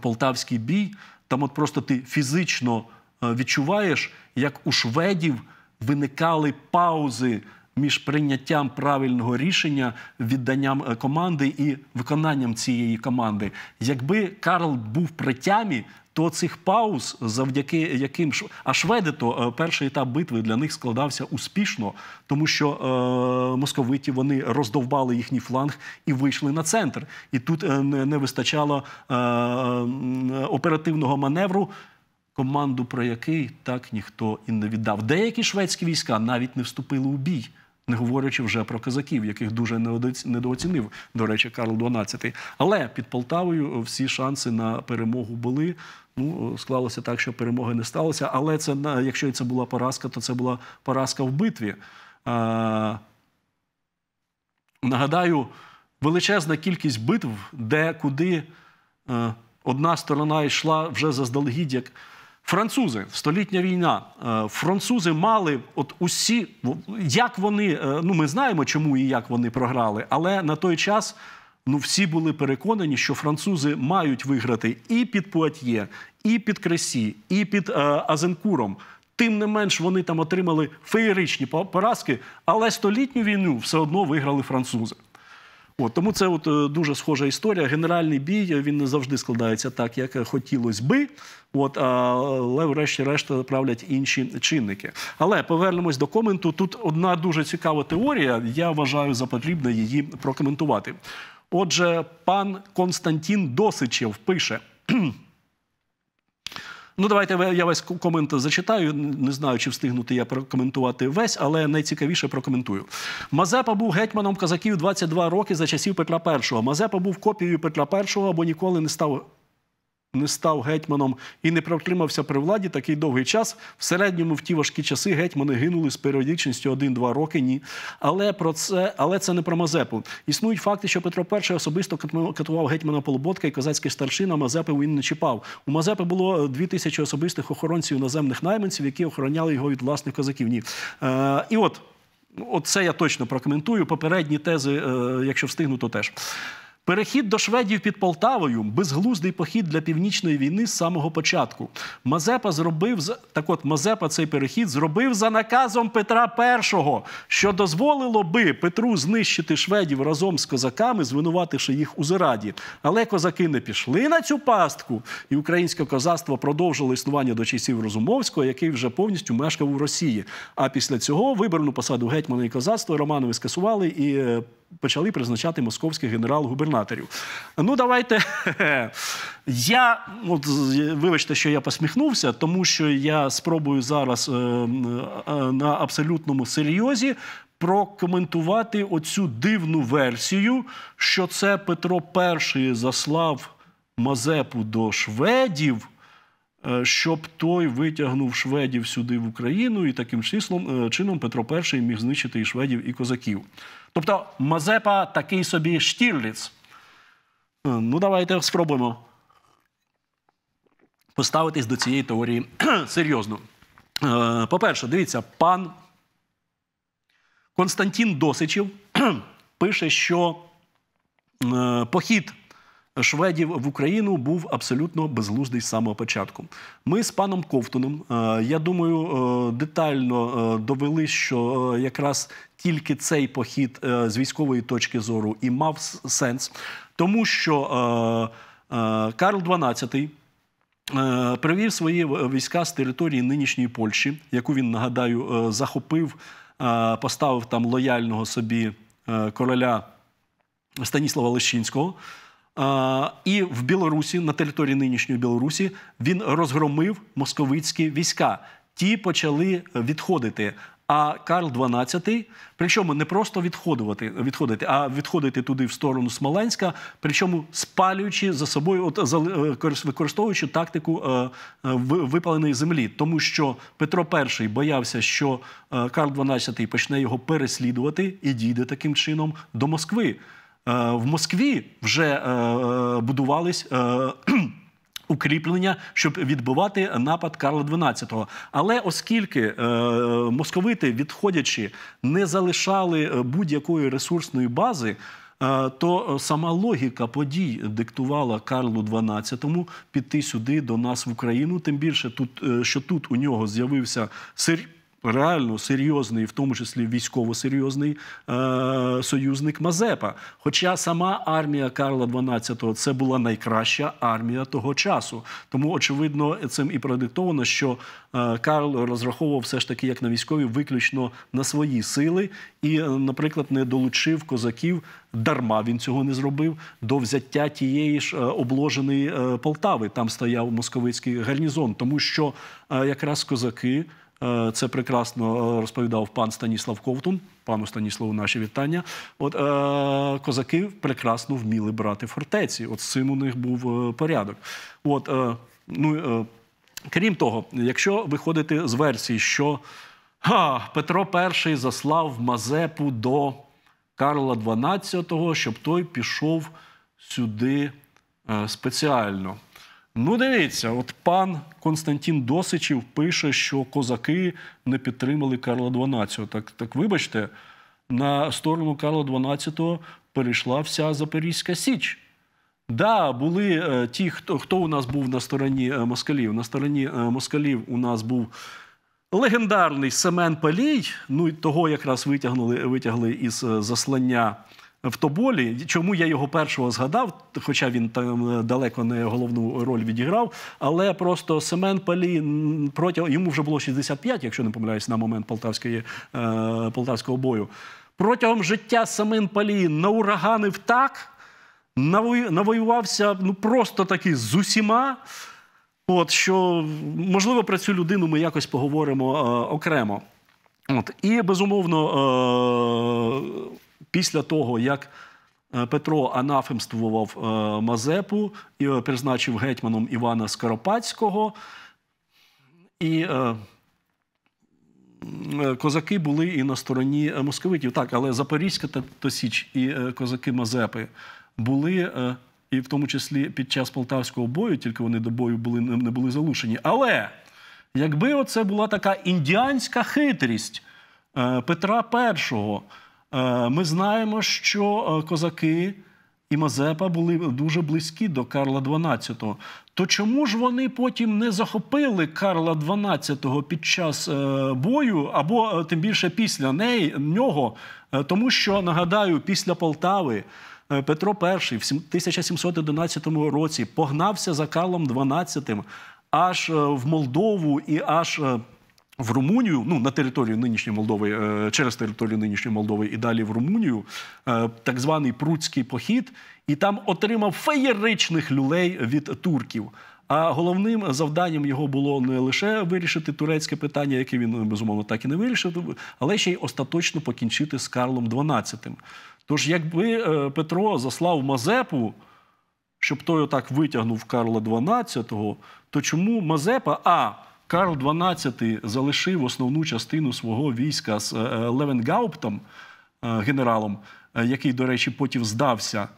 полтавський бій, там от просто ти фізично відчуваєш, як у шведів виникали паузи між прийняттям правильного рішення, відданням е, команди і виконанням цієї команди. Якби Карл був при тямі, то цих пауз, завдяки яким а шведи, то е, перший етап битви для них складався успішно, тому що е, московиті вони роздовбали їхній фланг і вийшли на центр. І тут е, не, не вистачало е, оперативного маневру. Команду про який так ніхто і не віддав. Деякі шведські війська навіть не вступили у бій не говорячи вже про козаків, яких дуже недооцінив, до речі, Карл XII. Але під Полтавою всі шанси на перемогу були. Ну, склалося так, що перемоги не сталося. Але це якщо це була поразка, то це була поразка в битві. А, Нагадаю, величезна кількість битв, де куди а, е, одна сторона йшла вже заздалегідь. як Французи, столітня війна. Е, французи мали от усі, як вони, е, ну ми знаємо, чому і як вони програли, але на той час ну всі були переконані, що французи мають виграти і під Пуат'є, і під Кресі, і під е, Азенкуром. Тим не менш вони там отримали феєричні поразки, але столітню війну все одно виграли французи. От тому це от е, дуже схожа історія. Генеральний бій е, він не завжди складається так, як е, хотілося би. От але, врешті-решт, правлять інші чинники. Але повернемось до коменту. Тут одна дуже цікава теорія. Я вважаю за потрібне її прокоментувати. Отже, пан Константін Досичев пише. Ну, давайте я весь комент зачитаю. Не знаю, чи встигнути я прокоментувати весь, але найцікавіше прокоментую. Мазепа був гетьманом казаків 22 роки за часів Петра І. Мазепа був копією Петра І, бо ніколи не став не став гетьманом і не протримався при владі такий довгий час. В середньому в ті важкі часи гетьмани гинули з періодичністю 1-2 роки. Ні. Але про це але це не про Мазепу. Існують факти, що Петро І особисто катував гетьмана Полуботка і козацький старшина Мазепи він не чіпав. У Мазепи було тисячі особистих охоронців іноземних найманців, які охороняли його від власних козаків. Ні. Е, і от. це я точно прокоментую. Попередні тези, е, якщо встигну, то теж. Перехід до Шведів під Полтавою безглуздий похід для північної війни з самого початку. Мазепа зробив так, от Мазепа цей перехід зробив за наказом Петра І, що дозволило би Петру знищити шведів разом з козаками, звинувативши їх у зраді. Але козаки не пішли на цю пастку, і українське козацтво продовжило існування до часів Розумовського, який вже повністю мешкав у Росії. А після цього виборну посаду гетьмана і козацтва Романови скасували і. Е, почали призначати московських генерал-губернаторів. Ну, давайте. Я от, вибачте, що я посміхнувся, тому що я спробую зараз е, е, на абсолютному серйозі. Прокоментувати оцю дивну версію, що це Петро І заслав Мазепу до Шведів, е, щоб той витягнув Шведів сюди в Україну, і таким числом, е, чином Петро І міг знищити і Шведів, і козаків. Тобто Мазепа такий собі Штірліц. Е, ну, давайте спробуємо поставитись до цієї теорії серйозно. Е, по-перше, дивіться, пан Константин Досичів пише, що е, похід шведів в Україну був абсолютно безглуздий з самого початку. Ми з паном Ковтуном, е, я думаю, е, детально е, довели, що якраз тільки цей похід з військової точки зору і мав сенс, тому що Карл XII привів свої війська з території нинішньої Польщі, яку він нагадаю захопив, поставив там лояльного собі короля Станіслава Лещинського. І в Білорусі, на території нинішньої Білорусі, він розгромив московицькі війська. Ті почали відходити. А Карл XII, причому не просто відходити, відходити, а відходити туди в сторону Смоленська, причому спалюючи за собою, от е, використовуючи тактику е, е, випаленої землі, тому що Петро І боявся, що Карл XII почне його переслідувати і дійде таким чином до Москви. Е, в Москві вже е, будувались. Е, укріплення, щоб відбивати напад Карла XII. Але оскільки е, московити, відходячи, не залишали будь-якої ресурсної бази, е, то сама логіка подій диктувала Карлу XII піти сюди до нас в Україну. Тим більше, тут, е, що тут у нього з'явився сир реально серйозний, в тому числі військово серйозний е, союзник Мазепа. Хоча сама армія Карла XII – це була найкраща армія того часу. Тому очевидно, цим і продиктовано, що е, Карл розраховував все ж таки як на військові виключно на свої сили, і, е, наприклад, не долучив козаків. Дарма він цього не зробив до взяття тієї ж е, обложеної е, Полтави. Там стояв московицький гарнізон, тому що якраз козаки. Е, це прекрасно е, розповідав пан Станіслав Ковтун. Пану Станіславу, наші вітання. От е, козаки прекрасно вміли брати фортеці. От з цим у них був е, порядок. От е, ну е, крім того, якщо виходити з версії, що ха, Петро І заслав Мазепу до Карла XII, щоб той пішов сюди е, спеціально. Ну, дивіться, от пан Константин Досичів пише, що козаки не підтримали Карла XII. Так, так вибачте, на сторону Карла XII перейшла вся Запорізька Січ. Да, були е, ті, хто хто у нас був на стороні е, москалів. На стороні е, москалів у нас був легендарний Семен Палій. Ну того якраз витягнули, витягли із е, заслання в Тоболі. Чому я його першого згадав? Хоча він там е, далеко не головну роль відіграв, але просто Семен Палі протягом йому вже було 65, якщо не помиляюсь, на момент полтавської е, полтавського бою. Протягом життя Семен Палі наураганив так, навоювався ну просто таки з усіма. От що можливо про цю людину ми якось поговоримо е, окремо. От І безумовно е, після того, як е, Петро анафемствував е, Мазепу і е, призначив гетьманом Івана Скоропадського, і козаки були і на стороні московитів. Так, але Запорізька та Січ і козаки Мазепи були. І в тому числі під час полтавського бою, тільки вони до бою були не були залучені. Але якби це була така індіанська хитрість Петра І Е, ми знаємо, що е, козаки і Мазепа були дуже близькі до Карла XII. То чому ж вони потім не захопили Карла XII під час е, бою, або тим більше після неї, нього? Тому що нагадаю, після Полтави. Петро І в 1711 році погнався за Карлом XII аж в Молдову і аж в Румунію, ну на територію нинішньої Молдови, е, через територію нинішньої Молдови і далі в Румунію, е, так званий Пруцький похід, і там отримав феєричних люлей від турків. А головним завданням його було не лише вирішити турецьке питання, яке він ну, безумовно так і не вирішив, але ще й остаточно покінчити з Карлом XII. Тож, якби е, Петро заслав Мазепу, щоб той отак витягнув Карла XII, то чому Мазепа а. Карл XII залишив основну частину свого війська з е, е, Левенгауптом, е, генералом, який, до речі, потім здався.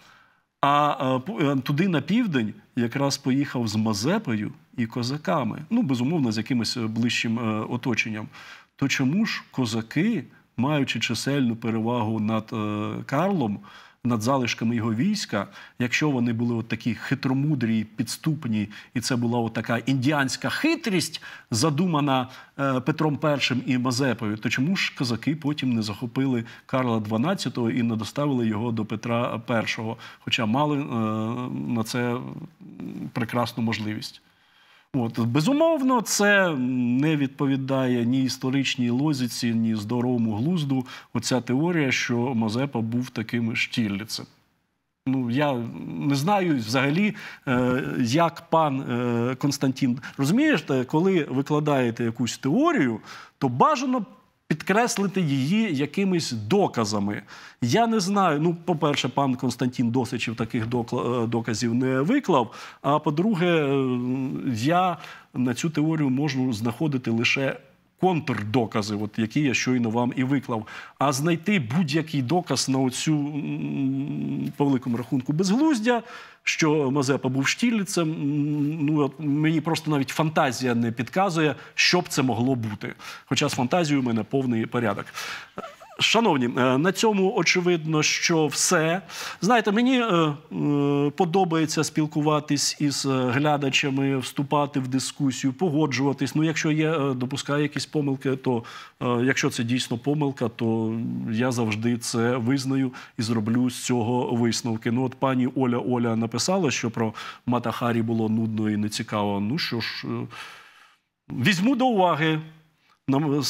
А туди на південь якраз поїхав з Мазепою і козаками, ну, безумовно, з якимось ближчим оточенням. То чому ж козаки, маючи чисельну перевагу над Карлом, над залишками його війська, якщо вони були от такі хитромудрі, підступні, і це була от така індіанська хитрість, задумана е, Петром І і Мазепою, то чому ж козаки потім не захопили Карла XII і не доставили його до Петра І, хоча мали е, на це прекрасну можливість? От, Безумовно, це не відповідає ні історичній лозіці, ні здоровому глузду. Оця теорія, що Мазепа був таким штірліцем. Ну, я не знаю взагалі, е, як пан е, Константин Розумієш, е, коли викладаєте якусь теорію, то бажано підкреслити її якимись доказами. Я не знаю. Ну, по-перше, пан Константін Досичів таких е, доказів не виклав. А по-друге, я на цю теорію можу знаходити лише контрдокази, от які я щойно вам і виклав. А знайти будь-який доказ на оцю по великому рахунку безглуздя, що Мазепа був штіліцем. Ну от мені просто навіть фантазія не підказує, що б це могло бути. Хоча з фантазією у мене повний порядок. Шановні, е, на цьому очевидно, що все. Знаєте, мені е, е, подобається спілкуватись із глядачами, вступати в дискусію, погоджуватись. Ну, якщо є, допускаю якісь помилки, то якщо це дійсно помилка, то я завжди це визнаю і зроблю з цього висновки. Ну, от пані Оля Оля написала, що про Матахарі було нудно і нецікаво. Ну що ж, візьму до уваги. Нам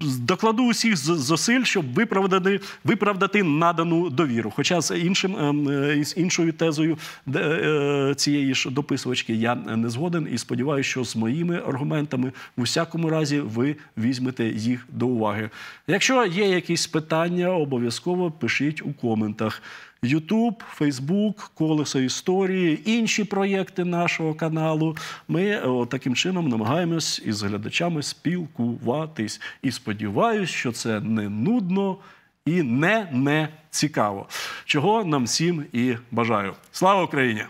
докладу усіх зусиль, щоб виправдати виправдати надану довіру. Хоча з іншим ем, е, з іншою тезою е, е, цієї ж дописувачки я не згоден і сподіваюся, що з моїми аргументами в усякому разі ви візьмете їх до уваги. Якщо є якісь питання, обов'язково пишіть у коментах. Ютуб, Фейсбук, колесо історії, інші проєкти нашого каналу. Ми о, е, таким чином намагаємось із глядачами спілкуватись. І сподіваюся, що це не нудно і не не цікаво. Чого нам всім і бажаю. Слава Україні!